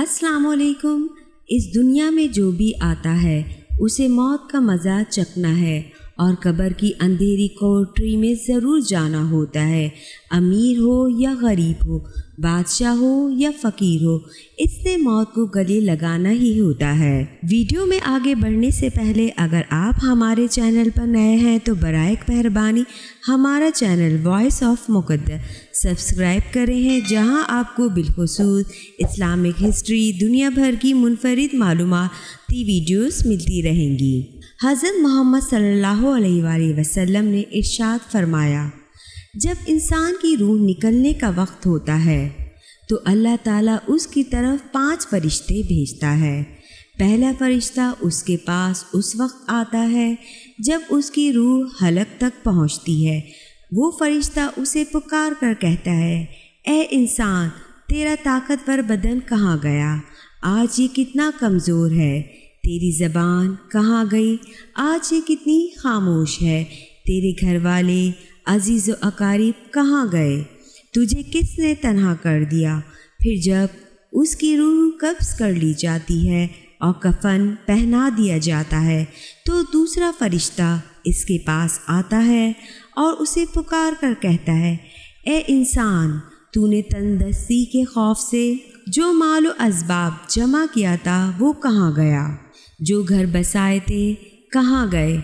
अस्सलाम वालेकुम इस दुनिया में जो भी आता है उसे मौत का मज़ा चखना है और कब्र की अंधेरी कोठरी में ज़रूर जाना होता है अमीर हो या गरीब हो बादशाह हो या फ़कीर हो इससे मौत को गले लगाना ही होता है वीडियो में आगे बढ़ने से पहले अगर आप हमारे चैनल पर नए हैं तो बर मेहरबानी हमारा channel voice of Muqaddar subscribe करें हैं जहां आपको बिलखसूस इस्लामिक हिस्ट्री दुनिया भर की मुनफरद मालूमती वीडियोस मिलती रहेंगी हज़रत मोहम्मद सल्लल्लाहु अलैहि वसल्लम ने इरशाद फरमाया जब इंसान की रूह निकलने का वक्त होता है तो अल्लाह ताला उसकी तरफ पांच फरिश्ते भेजता है पहला फरिश्ता उसके पास उस वक्त आता है जब उसकी रूह हलक तक पहुंचती है वो फरिश्ता उसे पुकार कर कहता है ए इंसान तेरा ताकतवर बदन कहाँ गया आज ये कितना कमज़ोर है तेरी जबान कहाँ गई आज ये कितनी खामोश है तेरे घर वाले अजीज़ अकारीब कहाँ गए तुझे किसने तनहा कर दिया फिर जब उसकी रूह कब्ज़ कर ली जाती है और कफन पहना दिया जाता है तो दूसरा फरिश्ता इसके पास आता है और उसे पुकार कर कहता है ए इंसान तूने तंदस्ती के खौफ से जो मालो असबाब जमा किया था वो कहाँ गया जो घर बसाए थे कहाँ गए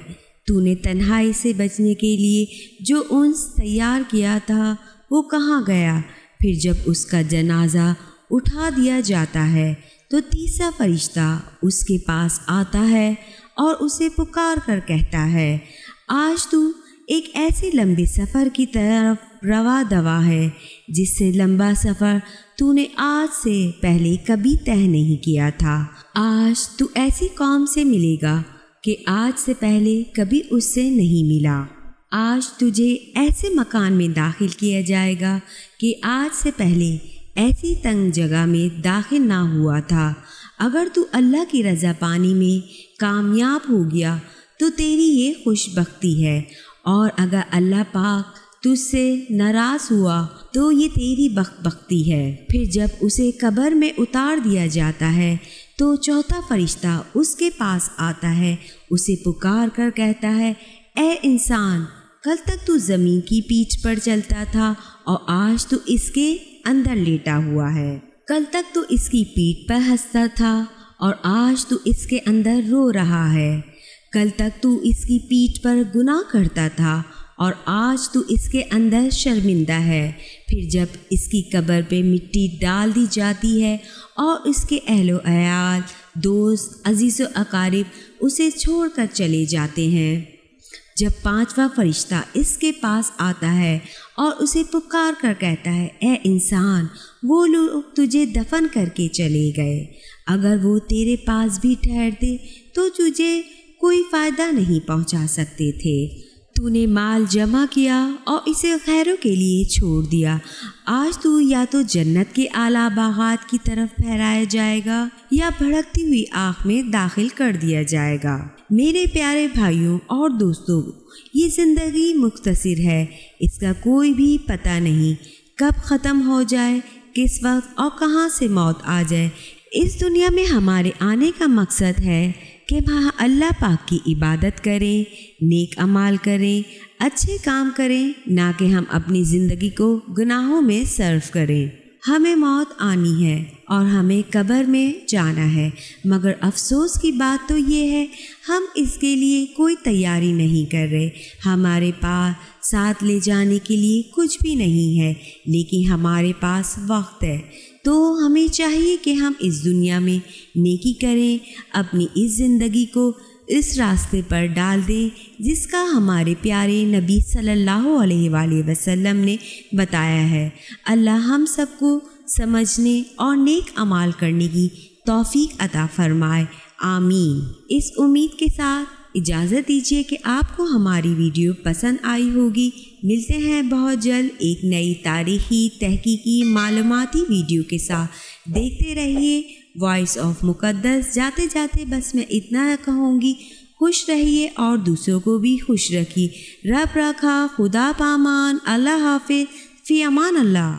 तूने तन्हाई से बचने के लिए जो उन्स तैयार किया था वो कहाँ गया फिर जब उसका जनाजा उठा दिया जाता है तो तीसरा फरिश्ता उसके पास आता है और उसे पुकार कर कहता है आज तू एक ऐसे लंबे सफ़र की तरफ रवा दवा है जिससे लंबा सफ़र तूने आज से पहले कभी तय नहीं किया था आज तू ऐसी कौम से मिलेगा कि आज से पहले कभी उससे नहीं मिला आज तुझे ऐसे मकान में दाखिल किया जाएगा कि आज से पहले ऐसी तंग जगह में दाखिल ना हुआ था अगर तू अल्लाह की रज़ा पानी में कामयाब हो गया तो तेरी ये खुशबकती है और अगर अल्लाह पाक तुझसे नाराज हुआ तो ये तेरी बख बख्ती है फिर जब उसे कब्र में उतार दिया जाता है तो चौथा फरिश्ता उसके पास आता है उसे पुकार कर कहता है ए इंसान कल तक तू ज़मीन की पीठ पर चलता था और आज तू इसके अंदर लेटा हुआ है कल तक तू इसकी पीठ पर हंसता था और आज तू इसके अंदर रो रहा है कल तक तू इसकी पीठ पर गुनाह करता था और आज तू इसके अंदर शर्मिंदा है फिर जब इसकी कब्र पे मिट्टी डाल दी जाती है और इसके अहलो अयाल दोस्त अजीज़ अकारिब उसे छोड़ कर चले जाते हैं जब पांचवा फरिश्ता इसके पास आता है और उसे पुकार कर कहता है ए इंसान वो लोग तुझे दफन करके चले गए अगर वो तेरे पास भी ठहरते तो तुझे कोई फ़ायदा नहीं पहुंचा सकते थे तूने माल जमा किया और इसे खैरों के लिए छोड़ दिया आज तू या तो जन्नत के आला बागात की तरफ फहराया जाएगा या भड़कती हुई आँख में दाखिल कर दिया जाएगा मेरे प्यारे भाइयों और दोस्तों ये ज़िंदगी मुख्तसर है इसका कोई भी पता नहीं कब ख़त्म हो जाए किस वक्त और कहाँ से मौत आ जाए इस दुनिया में हमारे आने का मकसद है कि वहाँ अल्लाह पाक की इबादत करें नेक अमाल करें अच्छे काम करें ना कि हम अपनी ज़िंदगी को गुनाहों में सर्व करें हमें मौत आनी है और हमें कब्र में जाना है मगर अफसोस की बात तो ये है हम इसके लिए कोई तैयारी नहीं कर रहे हमारे पास साथ ले जाने के लिए कुछ भी नहीं है लेकिन हमारे पास वक्त है तो हमें चाहिए कि हम इस दुनिया में नेकी करें अपनी इस ज़िंदगी को इस रास्ते पर डाल दे जिसका हमारे प्यारे नबी सल्लल्लाहु अलैहि वसल्लम ने बताया है अल्लाह हम सबको समझने और नेक अमाल करने की तौफीक अता फरमाए आमीन इस उम्मीद के साथ इजाज़त दीजिए कि आपको हमारी वीडियो पसंद आई होगी मिलते हैं बहुत जल्द एक नई तारीखी तहकीकी मालूमती वीडियो के साथ देखते रहिए वॉइस ऑफ मुकद्दस जाते जाते बस मैं इतना कहूँगी खुश रहिए और दूसरों को भी खुश रखिए रब रखा खुदा पामान अल्लाह हाफिज फी अमान अल्लाह